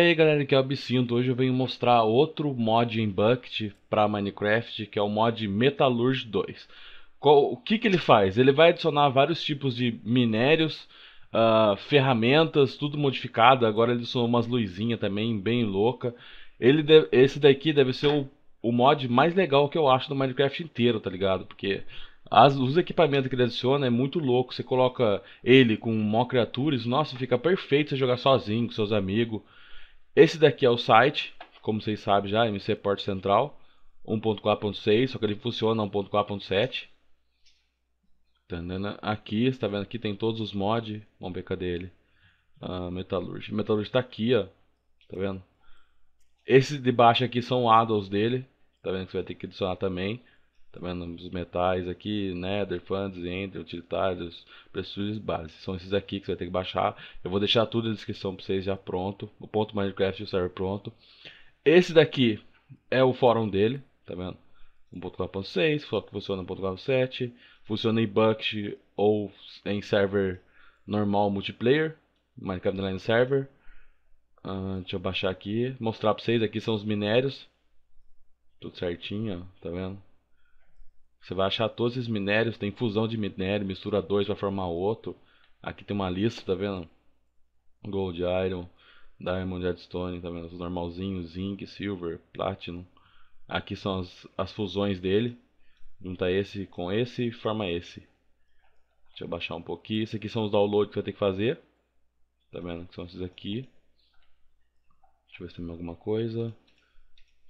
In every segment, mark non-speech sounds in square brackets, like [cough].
aí galera, que é o Absinto. Hoje eu venho mostrar outro mod em Bucket para Minecraft, que é o mod Metalurge 2. Qual, o que, que ele faz? Ele vai adicionar vários tipos de minérios, uh, ferramentas, tudo modificado. Agora ele adicionou umas luzinhas também, bem louca. Ele esse daqui deve ser o, o mod mais legal que eu acho do Minecraft inteiro, tá ligado? Porque as, os equipamentos que ele adiciona é muito louco. Você coloca ele com mó criaturas, nossa, fica perfeito você jogar sozinho com seus amigos. Esse daqui é o site, como vocês sabem já, MC Porto Central 1.4.6, só que ele funciona 1.4.7. Aqui, está vendo aqui tem todos os mods. Vamos ver cadê ele. Ah, Metalurge. Metalurge está aqui, ó. Tá vendo? Esses de baixo aqui são addons dele. Tá vendo que você vai ter que adicionar também. Tá vendo? Os metais aqui, Nether, Funds, Ender, Utilitários, Preços base. São esses aqui que você vai ter que baixar. Eu vou deixar tudo na descrição para vocês já pronto. O ponto Minecraft e o server pronto. Esse daqui é o fórum dele, tá vendo? 1.4.6, só que funciona 1.4.7. Funciona em Bucket ou em server normal multiplayer. Minecraft Online Server. Uh, deixa eu baixar aqui. Mostrar para vocês. Aqui são os minérios. Tudo certinho, ó, tá vendo? Você vai achar todos esses minérios, tem fusão de minério, mistura dois para formar outro. Aqui tem uma lista, tá vendo? Gold, Iron, Diamond, Redstone, tá vendo? Os normalzinhos, Zinc, Silver, Platinum. Aqui são as, as fusões dele. Junta esse com esse e forma esse. Deixa eu baixar um pouquinho. Isso aqui são os downloads que vai ter que fazer. Tá vendo? Que são esses aqui. Deixa eu ver se tem alguma coisa.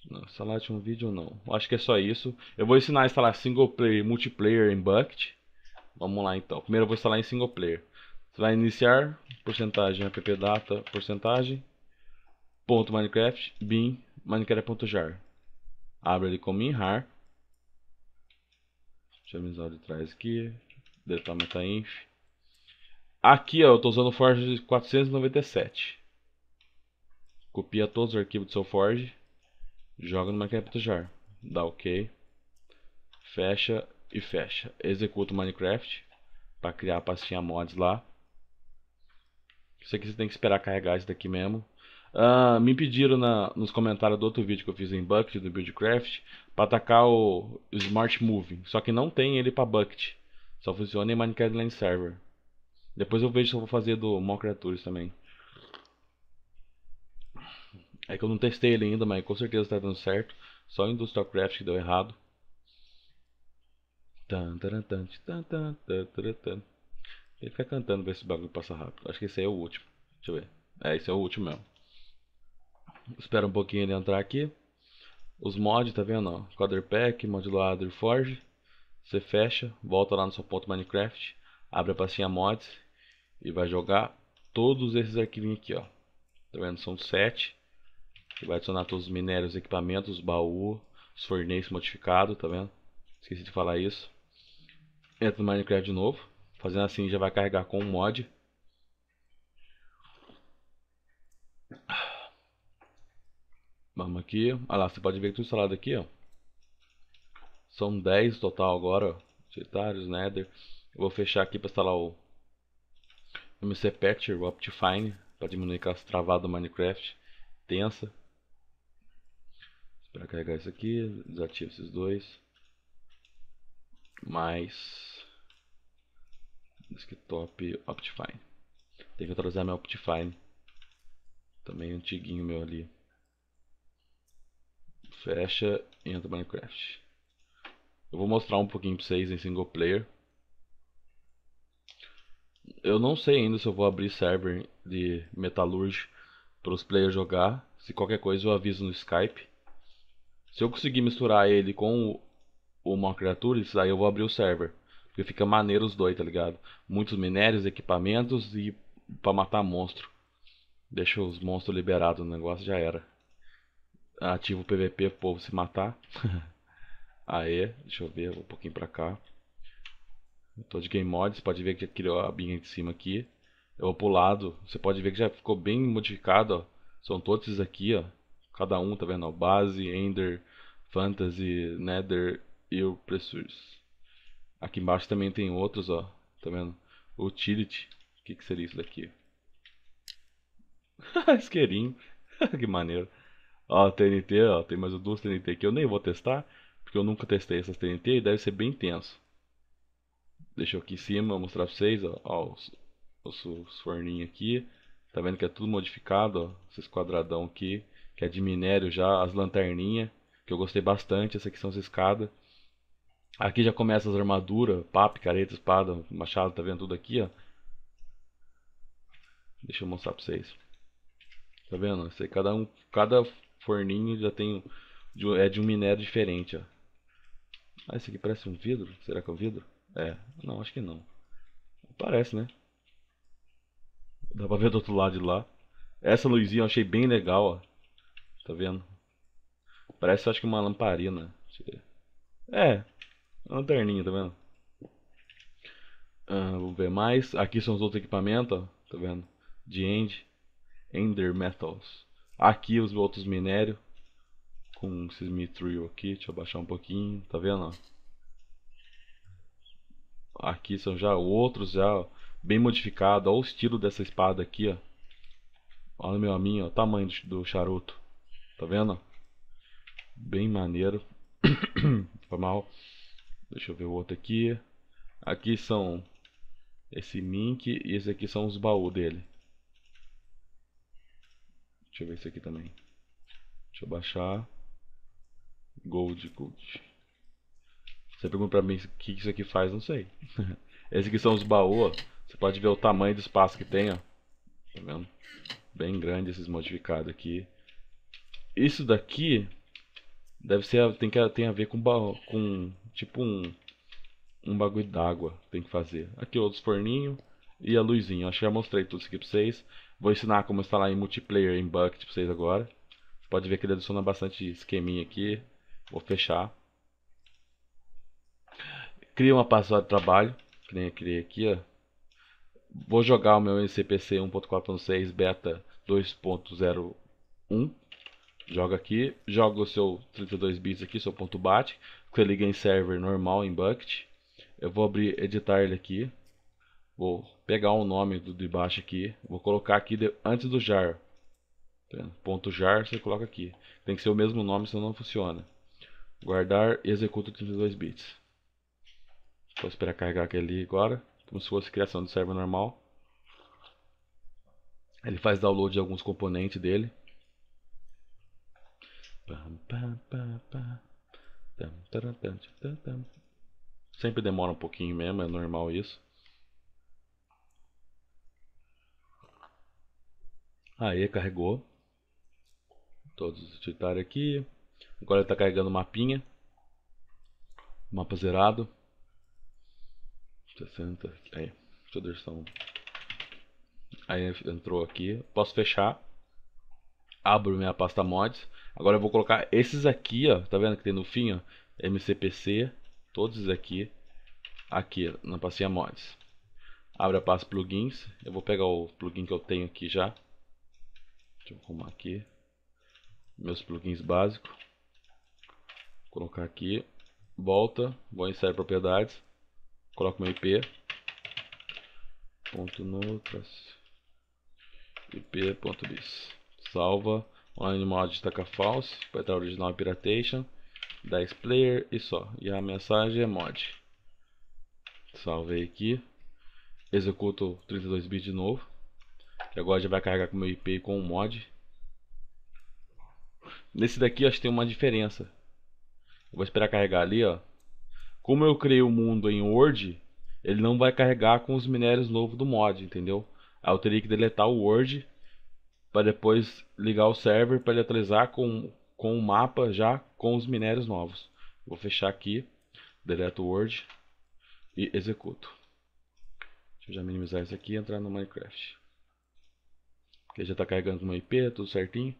Instalar de um vídeo ou não. Acho que é só isso. Eu vou ensinar a instalar single player e multiplayer em Bucket. Vamos lá então. Primeiro eu vou instalar em single player. Você vai iniciar, porcentagem, appdata, porcentagem, ponto Minecraft, bin, minecraft.jar. Abre ele como inhar. Deixa eu amizar de trás aqui. Deletar metainf. Tá aqui ó, eu estou usando o Forge 497. Copia todos os arquivos do seu Forge joga numa jar, dá OK, fecha e fecha. Executa o Minecraft para criar a pastinha mods lá. Isso aqui você tem que esperar carregar isso daqui mesmo. Ah, me pediram na, nos comentários do outro vídeo que eu fiz em Bucket do Buildcraft para atacar o, o Smart Moving, só que não tem ele para Bucket, só funciona em Minecraft Land Server. Depois eu vejo se eu vou fazer do Mall Creatures também. É que eu não testei ele ainda, mas com certeza está dando certo. Só o Industrial Craft que deu errado. Ele fica cantando pra esse bagulho passar rápido. Acho que esse aí é o último. Deixa eu ver. É, esse é o último mesmo. Espera um pouquinho ele entrar aqui. Os mods, tá vendo? Pack, Quadrpack, modulador Forge. Você fecha, volta lá no seu ponto Minecraft, abre a pastinha mods e vai jogar todos esses arquivinhos aqui, ó. Tá vendo? São sete. Ele vai adicionar todos os minérios, equipamentos, baú, os modificado, tá vendo? Esqueci de falar isso. Entra no Minecraft de novo. Fazendo assim já vai carregar com o mod. Vamos aqui. Olha lá, você pode ver que tudo instalado aqui, ó. São 10 total agora, ó. Nether. Eu vou fechar aqui para instalar o MC Patcher, o Optifine, para diminuir aquelas travadas do Minecraft. Tensa para carregar isso aqui, desativo esses dois, mais desktop Optifine. Tem que atualizar meu Optifine, também antiguinho meu ali. Fecha e entra Minecraft. Eu vou mostrar um pouquinho para vocês em single player. Eu não sei ainda se eu vou abrir server de Metalurge para os players jogar. Se qualquer coisa eu aviso no Skype. Se eu conseguir misturar ele com uma criatura, isso daí eu vou abrir o server. Porque fica maneiro os dois, tá ligado? Muitos minérios, equipamentos e pra matar monstro. Deixa os monstros liberados no negócio, já era. Ativa o PVP pro povo se matar. [laughs] Aê, deixa eu ver, vou um pouquinho pra cá. Eu tô de game mods, pode ver que já criou a binha de cima aqui. Eu vou pro lado, você pode ver que já ficou bem modificado, ó. São todos esses aqui, ó. Cada um, tá vendo? Base, Ender, Fantasy, Nether e o Pressures. Aqui embaixo também tem outros, ó. Tá vendo? Utility. O que, que seria isso daqui? [laughs] Isqueirinho. [laughs] que maneiro. Ó, TNT, ó. Tem mais duas TNT aqui. Eu nem vou testar, porque eu nunca testei essas TNT e deve ser bem tenso. Deixa eu aqui em cima mostrar pra vocês, ó. ó os, os, os forninhos aqui. Tá vendo que é tudo modificado, ó. Esses quadradão aqui que é de minério já, as lanterninhas, que eu gostei bastante, essa aqui são as escadas. Aqui já começa as armaduras, pá, picareta, espada, machado, tá vendo tudo aqui, ó. Deixa eu mostrar pra vocês. Tá vendo? Esse, cada, um, cada forninho já tem é de um minério diferente, ó. Ah, esse aqui parece um vidro? Será que é um vidro? É, não, acho que não. Parece, né? Dá pra ver do outro lado de lá. Essa luzinha eu achei bem legal, ó. Tá vendo? Parece, acho que uma lamparina. É, lanterninha, tá vendo? Uh, vamos ver mais. Aqui são os outros equipamentos, ó. Tá vendo? De End. Ender Metals. Aqui os outros minérios. Com esses Mithril aqui. Deixa eu baixar um pouquinho. Tá vendo? Ó? Aqui são já outros já. Ó, bem modificado. Olha o estilo dessa espada aqui, ó. Olha meu aminho, ó. O tamanho do charuto. Tá vendo? Bem maneiro. [coughs] Foi mal. Deixa eu ver o outro aqui. Aqui são esse mink e esse aqui são os baús dele. Deixa eu ver esse aqui também. Deixa eu baixar. Gold Gold. Você pergunta pra mim o que isso aqui faz, não sei. [laughs] Esses aqui são os baús, Você pode ver o tamanho do espaço que tem, ó. Tá vendo? Bem grande esses modificados aqui isso daqui deve ser tem que tem a ver com com tipo um um bagulho d'água tem que fazer. Aqui outros forninhos e a luzinha. Acho que já mostrei tudo isso aqui pra vocês. Vou ensinar como instalar em multiplayer em Bucket pra vocês agora. pode ver que ele adiciona bastante esqueminha aqui. Vou fechar. Cria uma pasta de trabalho, que nem eu criei aqui, ó. Vou jogar o meu NCPC 1.46 beta 2.01 joga aqui, joga o seu 32 bits aqui, seu ponto .bat, você liga em server normal, em bucket. Eu vou abrir, editar ele aqui, vou pegar o nome do de baixo aqui, vou colocar aqui de, antes do jar. Tá ponto .jar você coloca aqui, tem que ser o mesmo nome senão não funciona. Guardar e executa 32 bits. Vou esperar carregar aquele agora, como se fosse criação de server normal. Ele faz download de alguns componentes dele. Sempre demora um pouquinho mesmo, é normal isso. Aí carregou. Todos os utilitários aqui. Agora ele está carregando o mapinha. Mapa zerado. 60. Aí, deixa eu Aí entrou aqui. Posso fechar. Abro minha pasta mods. Agora eu vou colocar esses aqui, ó, tá vendo que tem no fim, ó, MCPC, todos aqui, aqui na pastinha mods. Abre a pasta plugins, eu vou pegar o plugin que eu tenho aqui já. Deixa eu arrumar aqui, meus plugins básicos. Vou colocar aqui, volta, vou em série propriedades, coloco meu IP, ponto nutras, ip.bis, salva Online mod destaca false, vai estar original piratation, 10 player e só. E a mensagem é mod. Salvei aqui. Executo 32 bits de novo. E agora já vai carregar com o meu IP com o mod. Nesse daqui acho que tem uma diferença. Eu vou esperar carregar ali, ó. Como eu criei o mundo em Word, ele não vai carregar com os minérios novos do mod, entendeu? Aí eu teria que deletar o Word para depois ligar o server para ele atualizar com, com o mapa já com os minérios novos. Vou fechar aqui, deleto Word e executo. Deixa eu já minimizar isso aqui e entrar no Minecraft. Aqui já está carregando uma IP, tudo certinho.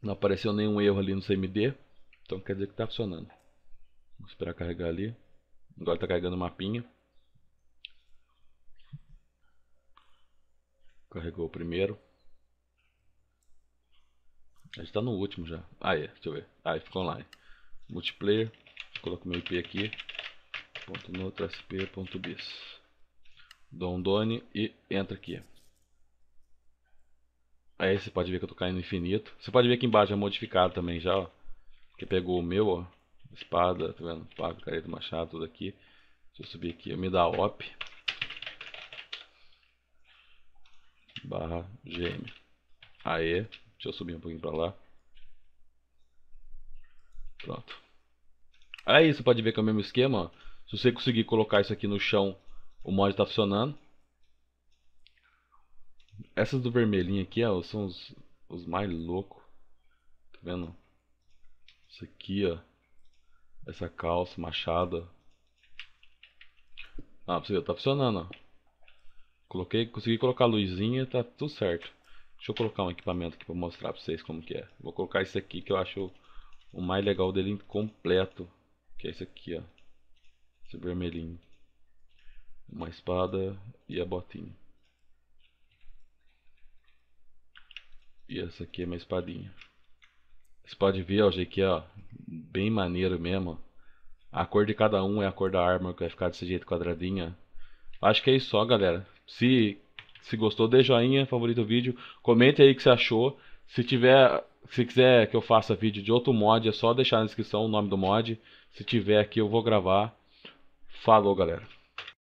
Não apareceu nenhum erro ali no CMD, então quer dizer que está funcionando. Vou esperar carregar ali. Agora está carregando o mapinha. Carregou o primeiro. A gente tá no último já. Ah, é. Deixa eu ver. Aí, ficou online. Multiplayer. Coloco meu IP aqui. Ponto .notrasp.bis Dou um done e entra aqui. Aí você pode ver que eu tô caindo infinito. Você pode ver aqui embaixo é modificado também já, ó. Que pegou o meu, ó. Espada, tá vendo? Pago, careta, machado, tudo aqui. Deixa eu subir aqui. Me dá op. barra gm. Aê, deixa eu subir um pouquinho para lá. Pronto. Aí é você pode ver que é o mesmo esquema. Se você conseguir colocar isso aqui no chão, o mod está funcionando. Essas do vermelhinho aqui ó, são os, os mais loucos. Tá vendo? Isso aqui, ó. Essa calça, machada. Ah, pra você ver, tá funcionando, ó. Coloquei, consegui colocar a luzinha, tá tudo certo. Deixa eu colocar um equipamento aqui para mostrar para vocês como que é. Vou colocar esse aqui que eu acho o mais legal dele completo, que é esse aqui, ó. Esse vermelhinho. Uma espada e a botinha. E essa aqui é minha espadinha. Você pode ver, ó, que é, ó, bem maneiro mesmo. A cor de cada um é a cor da arma, que vai ficar desse jeito quadradinha. Acho que é isso só, galera. Se, se gostou, dê joinha, favorito o vídeo. Comente aí o que você achou. Se tiver, se quiser que eu faça vídeo de outro mod, é só deixar na descrição o nome do mod. Se tiver aqui, eu vou gravar. Falou, galera.